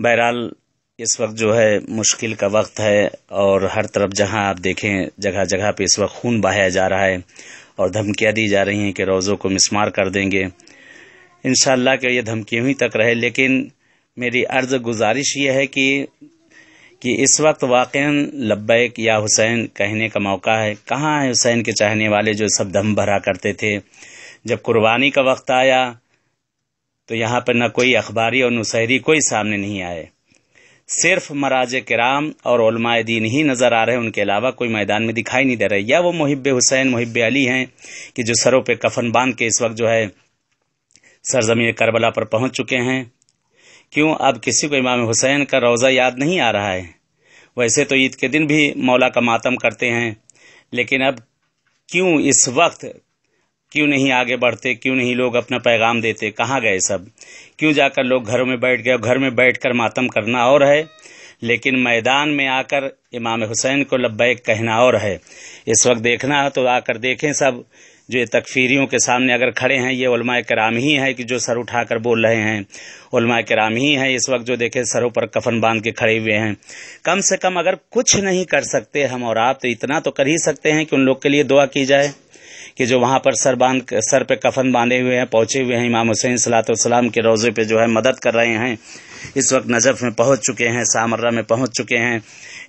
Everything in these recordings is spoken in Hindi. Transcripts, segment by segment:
बहरहाल इस वक्त जो है मुश्किल का वक्त है और हर तरफ जहां आप देखें जगह जगह पे इस वक्त खून बहाया जा रहा है और धमकियां दी जा रही हैं कि रोज़ों को मिसमार कर देंगे इन के ये धमकी ही तक रहे लेकिन मेरी अर्ज़ गुजारिश ये है कि कि इस वक्त वाक़ लब्बैक या हुसैन कहने का मौका है कहाँ है हुसैन के चाहने वाले जो सब दम भरा करते थे जब कुर्बानी का वक्त आया तो यहाँ पर न कोई अखबारी और नुसहरी कोई सामने नहीं आए सिर्फ मराज कराम और दीन ही नज़र आ रहे हैं उनके अलावा कोई मैदान में दिखाई नहीं दे रहे या वो मुहब हुसैन मुहब अली हैं कि जो सरों पे कफन बांध के इस वक्त जो है सरजमीन करबला पर पहुंच चुके हैं क्यों अब किसी को इमाम हुसैन का रोज़ा याद नहीं आ रहा है वैसे तो ईद के दिन भी मौला का मातम करते हैं लेकिन अब क्यों इस वक्त क्यों नहीं आगे बढ़ते क्यों नहीं लोग अपना पैगाम देते कहाँ गए सब क्यों जाकर लोग घरों में बैठ गए घर में बैठ कर मातम करना और है लेकिन मैदान में आकर इमाम हुसैन को लब्बैक कहना और है इस वक्त देखना है तो आकर देखें सब जो ये तकफीरियों के सामने अगर खड़े हैं ये उलमा कराम ही है कि जो सर उठा कर बोल रहे हैं उलमा कराम ही हैं इस वक्त जो देखें सरों पर कफन बांध के खड़े हुए हैं कम से कम अगर कुछ नहीं कर सकते हम और आप तो इतना तो कर ही सकते हैं कि उन लोग के लिए दुआ की जाए कि जो वहाँ पर सर बांध सर पे कफन बांधे हुए हैं पहुँचे हुए हैं इमाम हुसैन सलातम के रोज़े पे जो है मदद कर रहे हैं इस वक्त नजफ़ में पहुँच चुके हैं सामर्रा में पहुँच चुके हैं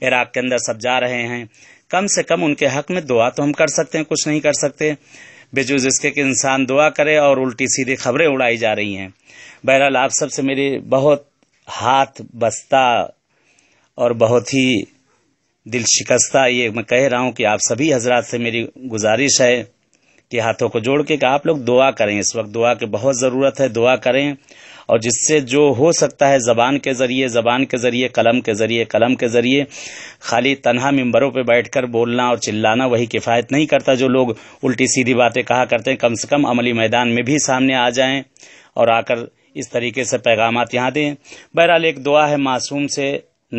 इराक़ के अंदर सब जा रहे हैं कम से कम उनके हक़ में दुआ तो हम कर सकते हैं कुछ नहीं कर सकते बेजूज इसके कि इंसान दुआ करे और उल्टी सीधी खबरें उड़ाई जा रही हैं बहरहाल आप सबसे मेरी बहुत हाथ बस्ता और बहुत ही दिल शिकस्ता ये मैं कह रहा हूँ कि आप सभी हजरात से मेरी गुजारिश है के हाथों को जोड़ के आप लोग दुआ करें इस वक्त दुआ की बहुत ज़रूरत है दुआ करें और जिससे जो हो सकता है ज़बान के ज़रिए ज़बान के ज़रिए कलम के ज़रिए कलम के ज़रिए खाली तनहा मंबरों पे बैठकर बोलना और चिल्लाना वही किफ़ायत नहीं करता जो लोग उल्टी सीधी बातें कहा करते हैं कम से कम अमली मैदान में भी सामने आ जाएं और आकर इस तरीके से पैगाम यहाँ दें बहरहाल एक दुआ है मासूम से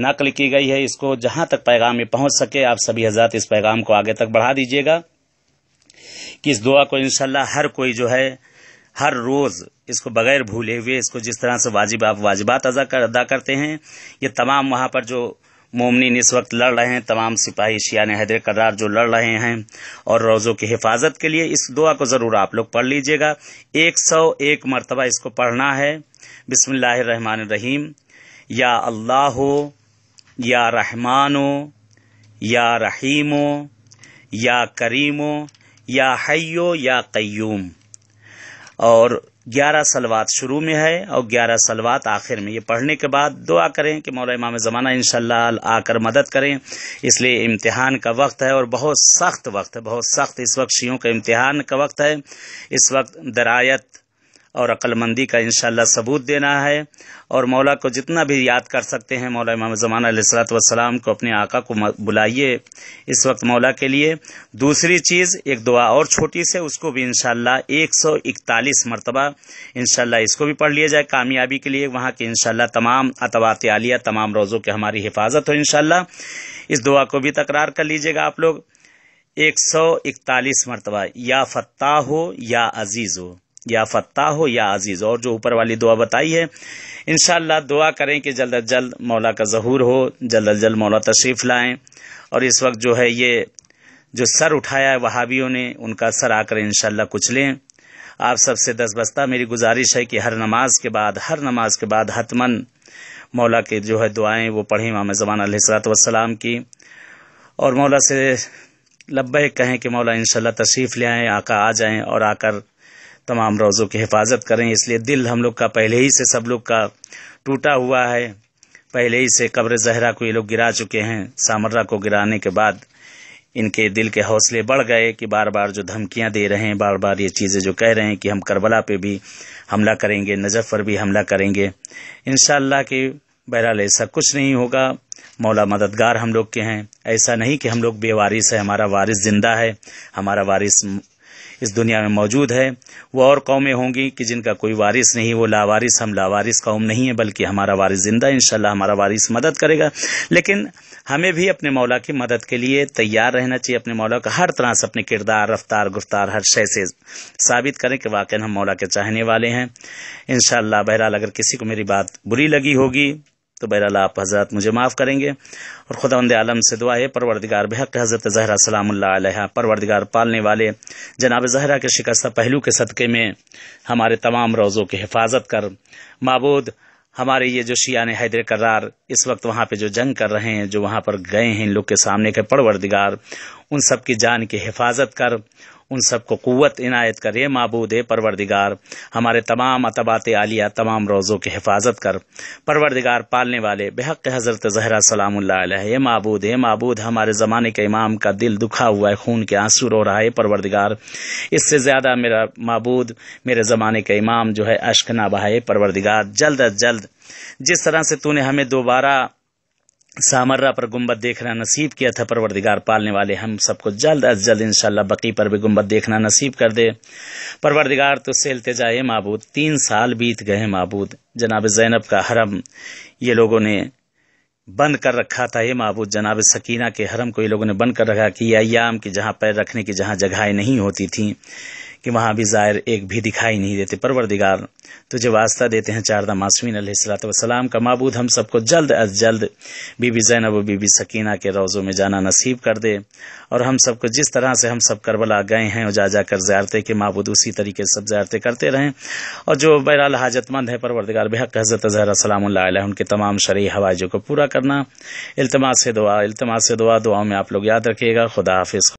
नकल की गई है इसको जहाँ तक पैगाम में पहुँच सके आप सभी हजरात इस पैगाम को आगे तक बढ़ा दीजिएगा कि इस दुआ को इनशाला हर कोई जो है हर रोज़ इसको बगैर भूले हुए इसको जिस तरह से वाजिब आप वाजिबात अदा कर अदा करते हैं ये तमाम वहाँ पर जो मोमिन इस वक्त लड़ रहे हैं तमाम सिपाही शियान हैदर करार जो लड़ रहे हैं और रोज़ों की हिफाजत के लिए इस दुआ को ज़रूर आप लोग पढ़ लीजिएगा एक सौ एक मरतबा इसको पढ़ना है बसमान रहीम या अल्लाह हो या रहमान हो या रहीम हो या करीम हो या हयो या कयूम और ग्यारह सलवात शुरू में है और ग्यारह सलवात आखिर में ये पढ़ने के बाद दुआ करें कि मौला इमाम ज़माना इन आकर मदद करें इसलिए इम्तहान का वक्त है और बहुत सख्त वक्त है बहुत सख्त इस वक्त शियों का इम्तहान का वक्त है इस वक्त दरायत और अक्लमंदी का इनशाला सबूत देना है और मौला को जितना भी याद कर सकते हैं मौला इमाम ज़मान सलाम को अपने आका को बुलाइए इस वक्त मौला के लिए दूसरी चीज़ एक दुआ और छोटी से उसको भी इन एक सौ इकतालीस मरतबा इनशाला इसको भी पढ़ लिया जाए कामयाबी के लिए वहाँ के इन तमाम अतवात आलिया तमाम रोज़ों की हमारी हिफाजत हो इनशाला इस दुआ को भी तकरार कर लीजिएगा आप लोग एक सौ इकतालीस मरतबा या फ़त्ता हो या अजीज़ हो या फ़त्ता हो या आज़ीज़ और जो ऊपर वाली दुआ बताई है इन दुआ करें कि जल्द अज जल्द मौला का जहूर हो जल्द अज जल्द मौला तशरीफ़ लाएँ और इस वक्त जो है ये जो सर उठाया है वहाबियों ने उनका सर आकर इन कुछ लें आप सबसे दस बस्ता मेरी गुजारिश है कि हर नमाज के बाद हर नमाज के बाद हतमन मौला के जो है दुआएं वो पढ़ें जबान जमान सलाम की और मौला से लब्बे कहें कि मौला इन तशरीफ़ ले आएँ आका आ जाएँ और आकर तमाम रोज़ों की हिफाजत करें इसलिए दिल हम लोग का पहले ही से सब लोग का टूटा हुआ है पहले ही से कब्र जहरा को ये लोग गिरा चुके हैं सामर्रा को गिराने के बाद इनके दिल के हौसले बढ़ गए कि बार बार जो धमकियां दे रहे हैं बार बार ये चीज़ें जो कह रहे हैं कि हम करबला पे भी हमला करेंगे नजफ़ पर भी हमला करेंगे इन कि बहरहाल ऐसा कुछ नहीं होगा मौला मददगार हम लोग के हैं ऐसा नहीं कि हम लोग बेवारिस है हमारा वारिस ज़िंदा है हमारा वारिस इस दुनिया में मौजूद है वो और कौमें होंगी कि जिनका कोई वारिस नहीं वो लावारिस हम लावारिस कौम नहीं है बल्कि हमारा वारिस ज़िंदा इन हमारा वारिस मदद करेगा लेकिन हमें भी अपने मौला की मदद के लिए तैयार रहना चाहिए अपने मौला का हर तरह से अपने किरदार रफ्तार गुफ्तार हर शय से साबित करें कि वाकई हम मौला के चाहने वाले हैं इन बहरहाल अगर किसी को मेरी बात बुरी लगी होगी तो बहरहाल आप हज़रत मुझे माफ़ करेंगे और खुदा वंद आलम से दुआ है परवरदिगार बेहक हज़रत जहरा सलाम परवरदिगार पालने वाले जनाब जहरा के शिकस्त पहलू के सदक़े में हमारे तमाम रोज़ों की हिफाजत कर मबूद हमारे ये जो शियान हैदर करार इस वक्त वहाँ पे जो जंग कर रहे हैं जो वहाँ पर गए हैं इन लोग के सामने के परवरदिगार उन सब की जान की हिफाजत कर उन सबको क़वत इनायत कर ये मबूद परवरदिगार हमारे तमाम अतबात आलिया तमाम रोज़ों की हिफाजत कर परवरदिगार पालने वाले बेहक हज़रत जहरा सलाम ये मबूद ए मबूद हमारे ज़माने के इमाम का दिल दुखा हुआ है खून के आंसू रो रहा है परवरदिगार इससे ज़्यादा मेरा मबूद मेरे ज़माने के इमाम जो है अश्क बहा परवरदिगार जल्द अज जल्द जिस तरह से तूने हमें दोबारा सामर्रा पर गुम्बद देखना नसीब किया था परवरदिगार पालने वाले हम सबको जल्द अज जल्द इंशाल्लाह बकी पर भी गुम्बद देखना नसीब कर दे परवरदिगार तो सेलते जाए महबूद तीन साल बीत गए मबूद जनाब जैनब का हरम ये लोगों ने बंद कर रखा था ये महबूद जनाब सकीना के हरम को ये लोगों ने बंद कर रखा कि अयाम की जहाँ पैर रखने की जहाँ जगहें नहीं होती थी कि वहाँ भी ज़ायर एक भी दिखाई नहीं देते परवरदिगार तुझे तो वास्ता देते हैं चारदा मासमिन सलाम का मबूद हम सबको जल्द अज जल्द बीबी जैनब बीबी सकीना के रोज़ों में जाना नसीब कर दे और हम सबको जिस तरह से हम सब करबला गए हैं और जा जाकर ज्यारते के मबूद उसी तरीके से सब ज्यारते करते रहें और जो बहरहाल हाजतमंद है परवरदिगार बेहक हज़रत जहरा सलाम उनके तमाम शरी हवाजों को पूरा करना इल्तमास से दुआ इल्तमास से दुआ दुआओं में आप लोग याद रखिएगा खुदा हाफिज़